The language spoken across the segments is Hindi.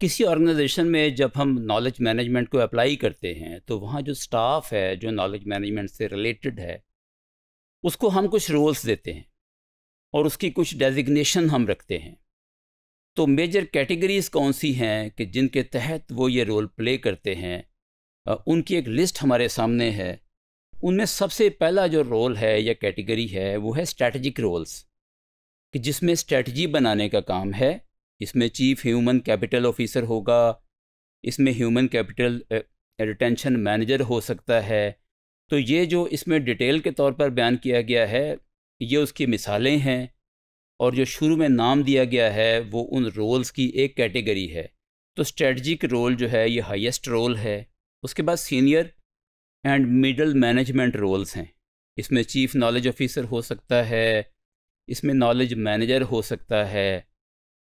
किसी ऑर्गेनाइजेशन में जब हम नॉलेज मैनेजमेंट को अप्लाई करते हैं तो वहाँ जो स्टाफ है जो नॉलेज मैनेजमेंट से रिलेटेड है उसको हम कुछ रोल्स देते हैं और उसकी कुछ डेजिग्नेशन हम रखते हैं तो मेजर कैटेगरीज कौन सी हैं कि जिनके तहत वो ये रोल प्ले करते हैं उनकी एक लिस्ट हमारे सामने है उनमें सबसे पहला जो रोल है या कैटेगरी है वो है स्ट्रेटजिक रोल्स कि जिसमें स्ट्रेटजी बनाने का काम है इसमें चीफ ह्यूमन कैपिटल ऑफिसर होगा इसमें ह्यूमन कैपिटल रिटेंशन मैनेजर हो सकता है तो ये जो इसमें डिटेल के तौर पर बयान किया गया है ये उसकी मिसालें हैं और जो शुरू में नाम दिया गया है वो उन रोल्स की एक कैटेगरी है तो स्ट्रेटजिक रोल जो है ये हाईएस्ट रोल है उसके बाद senior and middle management roles हैं इसमें चीफ नॉलेज ऑफिसर हो सकता है इसमें नॉलेज मैनेजर हो सकता है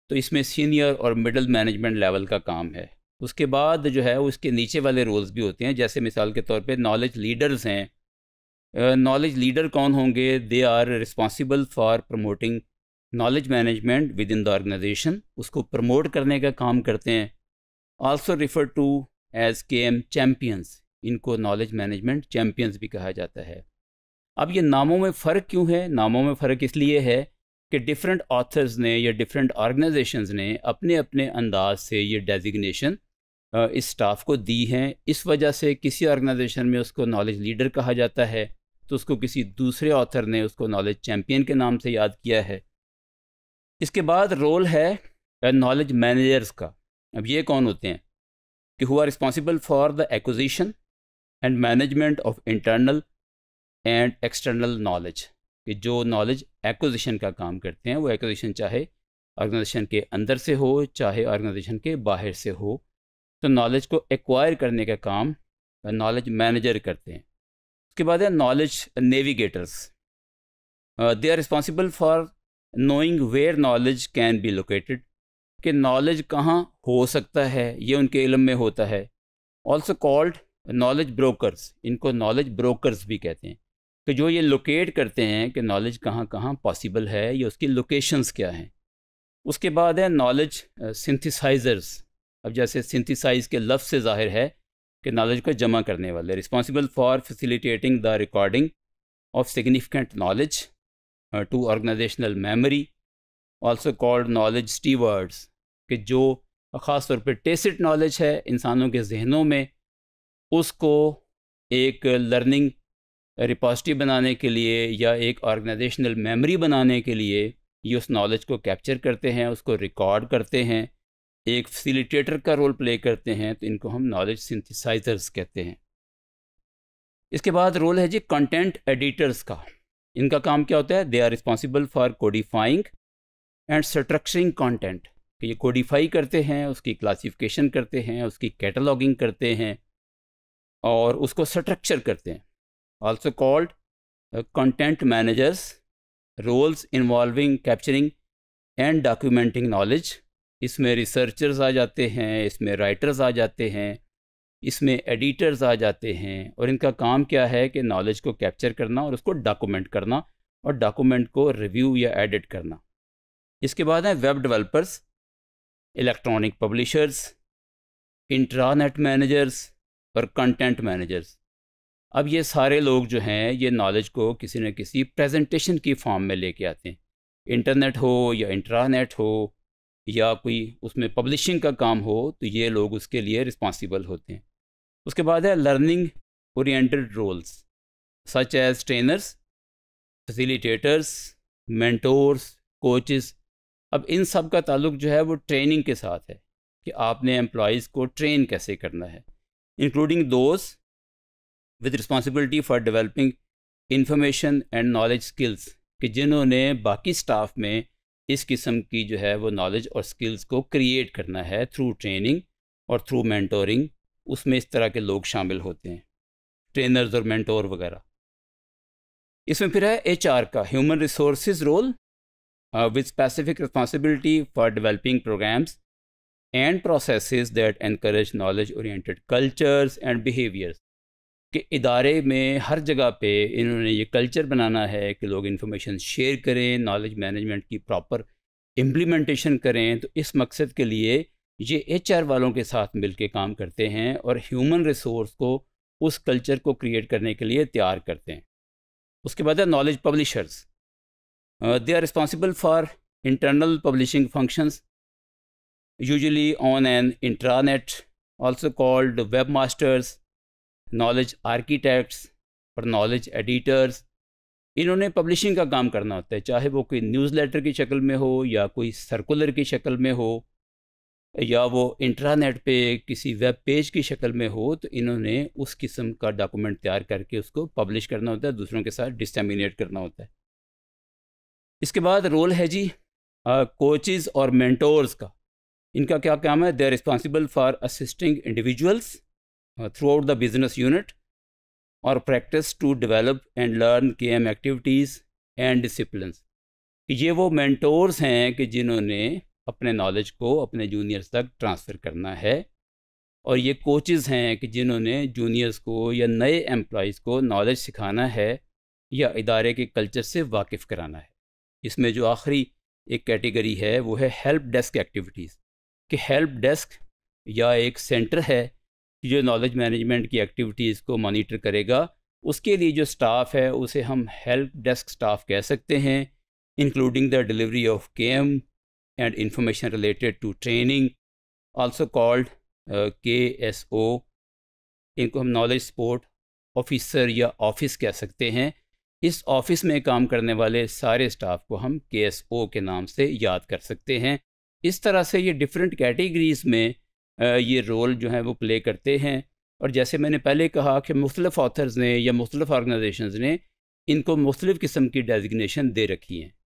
तो इसमें सीनियर और मिडल मैनेजमेंट लेवल का काम है उसके बाद जो है उसके नीचे वाले रोल्स भी होते हैं जैसे मिसाल के तौर पे नॉलेज लीडर्स हैं नॉलेज लीडर कौन होंगे they are responsible for promoting knowledge management within the organisation उसको प्रमोट करने का काम करते हैं also refer to as K M champions इनको नॉलेज मैनेजमेंट चैम्पियंस भी कहा जाता है अब ये नामों में फ़र्क क्यों है नामों में फ़र्क इसलिए है कि डिफरेंट ऑथर्स ने या डिफरेंट ऑर्गेनाइजेशंस ने अपने अपने अंदाज से ये डेजिग्नेशन इस स्टाफ को दी हैं इस वजह से किसी ऑर्गेनाइजेशन में उसको नॉलेज लीडर कहा जाता है तो उसको किसी दूसरे ऑथर ने उसको नॉलेज चैम्पियन के नाम से याद किया है इसके बाद रोल है नॉलेज मैनेजर्स का अब ये कौन होते हैं कि who are responsible for the acquisition and management of internal and external knowledge कि जो नॉलेज एक्विजिशन का काम करते हैं वो एक्विजिशन चाहे ऑर्गेनाइजेशन के अंदर से हो चाहे ऑर्गेनाइजेशन के बाहर से हो तो नॉलेज को एक्वायर करने का काम नॉलेज मैनेजर करते हैं उसके बाद है knowledge navigators they are responsible for knowing where knowledge can be located कि नॉलेज कहाँ हो सकता है ये उनके इलम में होता है ऑल्सो कॉल्ड नॉलेज ब्रोकरस इनको नॉलेज ब्रोकरस भी कहते हैं कि तो जो ये लोकेट करते हैं कि नॉलेज कहाँ कहाँ पॉसिबल है या उसकी लोकेशंस क्या हैं उसके बाद है नॉलेज सिंथिसाइज़र्स अब जैसे सिंथिसाइज के लफ्ज़ से जाहिर है कि नॉलेज को जमा करने वाले responsible for facilitating the recording of significant knowledge to organisational memory also called knowledge stewards कि जो ख़ास तौर पर टेसिड नॉलेज है इंसानों के जहनों में उसको एक लर्निंग रिपॉजिटरी बनाने के लिए या एक ऑर्गेनाइजेशनल मेमोरी बनाने के लिए ये उस नॉलेज को कैप्चर करते हैं उसको रिकॉर्ड करते हैं एक फैसिलिटेटर का रोल प्ले करते हैं तो इनको हम नॉलेज सिंथिसाइजर्स कहते हैं इसके बाद रोल है जी कंटेंट एडिटर्स का इनका काम क्या होता है they are responsible for codifying and structuring content ये कोडिफाई करते हैं उसकी क्लासिफिकेशन करते हैं उसकी कैटलॉगिंग करते हैं और उसको स्ट्रक्चर करते हैं also called uh, content managers roles involving capturing and documenting knowledge इसमें researchers आ जाते हैं इसमें writers आ जाते हैं इसमें editors आ जाते हैं और इनका काम क्या है कि knowledge को capture करना और उसको document करना और document को review या edit करना इसके बाद हैं web developers electronic publishers intranet managers और content managers अब ये सारे लोग जो हैं ये नॉलेज को किसी न किसी प्रेजेंटेशन की फॉर्म में लेके आते हैं इंटरनेट हो या इंट्रानेट हो या कोई उसमें पब्लिशिंग का काम हो तो ये लोग उसके लिए रिस्पॉन्सिबल होते हैं उसके बाद है learning oriented roles such as trainers facilitators mentors coaches अब इन सब का ताल्लुक जो है वो ट्रेनिंग के साथ है कि आपने एम्प्लॉज़ को ट्रेन कैसे करना है including those with responsibility for developing information and knowledge skills कि जिन्होंने बाकी स्टाफ में इस किस्म की जो है वो नॉलेज और स्किल्स को क्रिएट करना है थ्रू ट्रेनिंग और थ्रू मैंटोरिंग उसमें इस तरह के लोग शामिल होते हैं ट्रेनर्स और मैंटोर वगैरह इसमें फिर है एच का human resource role with specific responsibility for developing programmes and process that encourage knowledge oriented cultures and behaviours कि इदारे में हर जगह पे इन्होंने ये कल्चर बनाना है कि लोग इन्फॉर्मेशन शेयर करें नॉलेज मैनेजमेंट की प्रॉपर इम्प्लीमेंटेशन करें तो इस मकसद के लिए ये एच वालों के साथ मिल काम करते हैं और ह्यूमन रिसोर्स को उस कल्चर को क्रिएट करने के लिए तैयार करते हैं उसके बाद है knowledge publishers they are responsible for internal publishing functions usually on an intranet also called web masters knowledge architects और नॉलेज एडिटर्स इन्होंने पब्लिशिंग का काम करना होता है चाहे वो कोई न्यूज़ लेटर की शक्ल में हो या कोई सर्कुलर की शक्ल में हो या वो इंटरनेट पे किसी वेब पेज की शक्ल में हो तो इन्होंने उस किस्म का डॉक्यूमेंट तैयार करके उसको पब्लिश करना होता है दूसरों के साथ डिस्टमिनेट करना होता है इसके बाद रोल है जी कोचिज़ और मैंटोर्स का इनका क्या काम है they are responsible for assisting individuals through uh, throughout the business unit or practice to develop and learn KM activities and disciplines. कि ये वो मैंटोर्स हैं कि जिन्होंने अपने नॉलेज को अपने जूनियर्स तक ट्रांसफ़र करना है और ये कोचेस हैं कि जिन्होंने जूनियर्स को या नए एम्प्लॉज को नॉलेज सिखाना है या इदारे के कल्चर से वाकिफ़ कराना है इसमें जो आखिरी एक कैटेगरी है वो है हेल्प डेस्क एक्टिविटीज़ कि हेल्प डेस्क या एक सेंटर है जो नॉलेज मैनेजमेंट की एक्टिविटीज़ को मॉनिटर करेगा उसके लिए जो स्टाफ है उसे हम हेल्प डेस्क स्टाफ कह सकते हैं including the delivery of K M and information related to training also called K S O इनको हम नॉलेज सपोर्ट ऑफिसर या ऑफिस कह सकते हैं इस ऑफिस में काम करने वाले सारे स्टाफ को हम के एस ओ के नाम से याद कर सकते हैं इस तरह से ये डिफरेंट कैटेगरीज़ में ये रोल जो है वो प्ले करते हैं और जैसे मैंने पहले कहा कि मुख्तलिफ़ ऑथर्स ने या मुख्तलिफ़ ऑर्गेनाइजेशन ने इनको मुख्तलिफ़ किस्म की डेजिग्नेशन दे रखी हैं